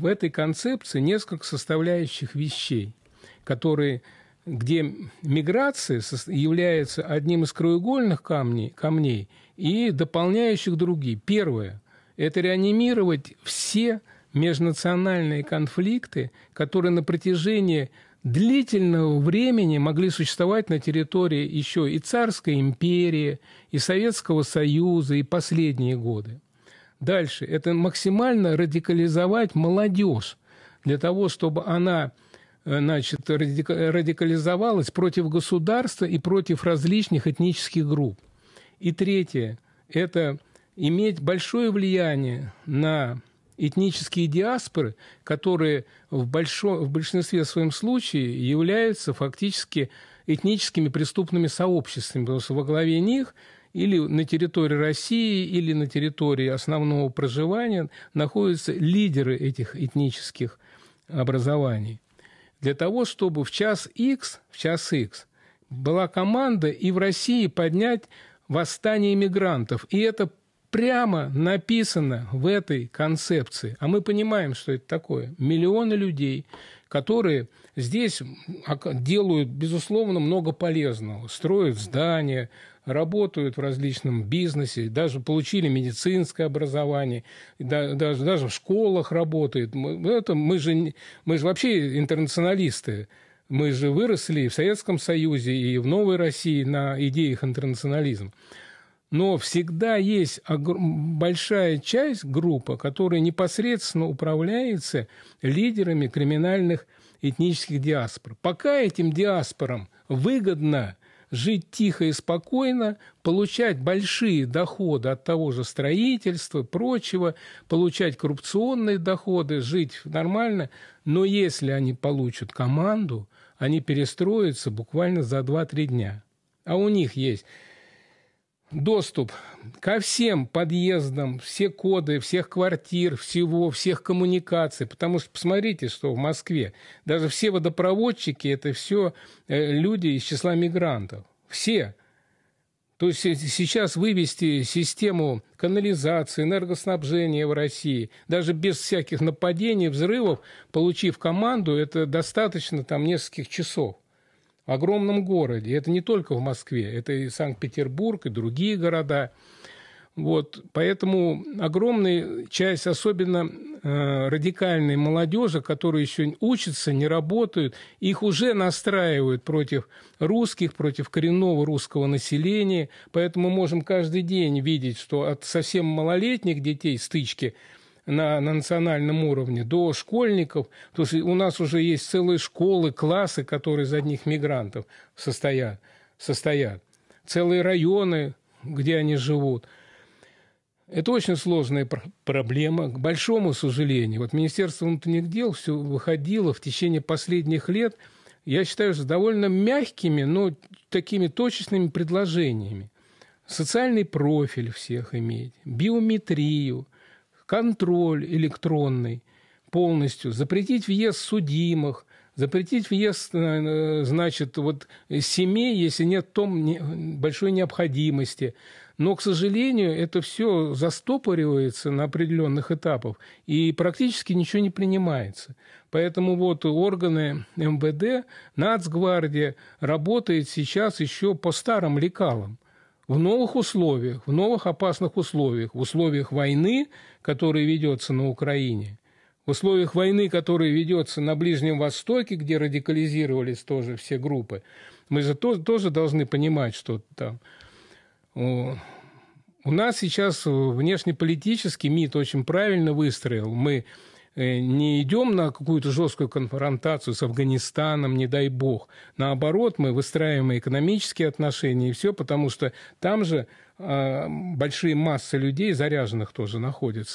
в этой концепции несколько составляющих вещей, которые, где миграция является одним из краеугольных камней, камней и дополняющих другие. Первое – это реанимировать все межнациональные конфликты, которые на протяжении длительного времени могли существовать на территории еще и Царской империи, и Советского Союза, и последние годы. Дальше. Это максимально радикализовать молодежь для того, чтобы она э, значит, радикализовалась против государства и против различных этнических групп. И третье – это иметь большое влияние на этнические диаспоры, которые в, большо, в большинстве своем случае являются фактически этническими преступными сообществами, потому что во главе них или на территории России, или на территории основного проживания находятся лидеры этих этнических образований. Для того, чтобы в час X, в час X была команда и в России поднять восстание мигрантов. И это прямо написано в этой концепции, а мы понимаем, что это такое, миллионы людей, которые здесь делают, безусловно, много полезного, строят здания, работают в различном бизнесе, даже получили медицинское образование, даже, даже в школах работают. Это мы, же, мы же вообще интернационалисты. Мы же выросли и в Советском Союзе, и в Новой России на идеях интернационализма но всегда есть большая часть группы, которая непосредственно управляется лидерами криминальных этнических диаспор. Пока этим диаспорам выгодно жить тихо и спокойно, получать большие доходы от того же строительства, прочего, получать коррупционные доходы, жить нормально. Но если они получат команду, они перестроятся буквально за 2-3 дня. А у них есть доступ ко всем подъездам, все коды всех квартир, всего, всех коммуникаций. Потому что посмотрите, что в Москве. Даже все водопроводчики – это все э, люди из числа мигрантов. Все. То есть сейчас вывести систему канализации, энергоснабжения в России, даже без всяких нападений, взрывов, получив команду, это достаточно там нескольких часов огромном городе. Это не только в Москве, это и Санкт-Петербург, и другие города. Вот, поэтому огромная часть, особенно э, радикальной молодежи, которые еще учатся, не работают, их уже настраивают против русских, против коренного русского населения. Поэтому мы можем каждый день видеть, что от совсем малолетних детей стычки – на, на национальном уровне, до школьников, то есть у нас уже есть целые школы, классы, которые из одних мигрантов состоят, состоят целые районы, где они живут. Это очень сложная пр проблема, к большому сожалению. Вот Министерство внутренних дел все выходило в течение последних лет, я считаю, с довольно мягкими, но такими точечными предложениями. Социальный профиль всех иметь, биометрию – контроль электронный полностью, запретить въезд судимых, запретить въезд, э, э, значит, вот семей, если нет том большой необходимости. Но, к сожалению, это все застопоривается на определенных этапах и практически ничего не принимается. Поэтому вот органы МВД, Нацгвардия работает сейчас еще по старым лекалам в новых условиях, в новых опасных условиях, в условиях войны, которая ведется на Украине, в условиях войны, которая ведется на Ближнем Востоке, где радикализировались тоже все группы, мы же то тоже должны понимать, что там у нас сейчас внешнеполитический МИД очень правильно выстроил. Мы Э, не идем на какую-то жесткую конфронтацию с Афганистаном, не дай бог. Наоборот, мы выстраиваем экономические отношения и все, потому что там же а, большие массы людей, заряженных тоже находятся.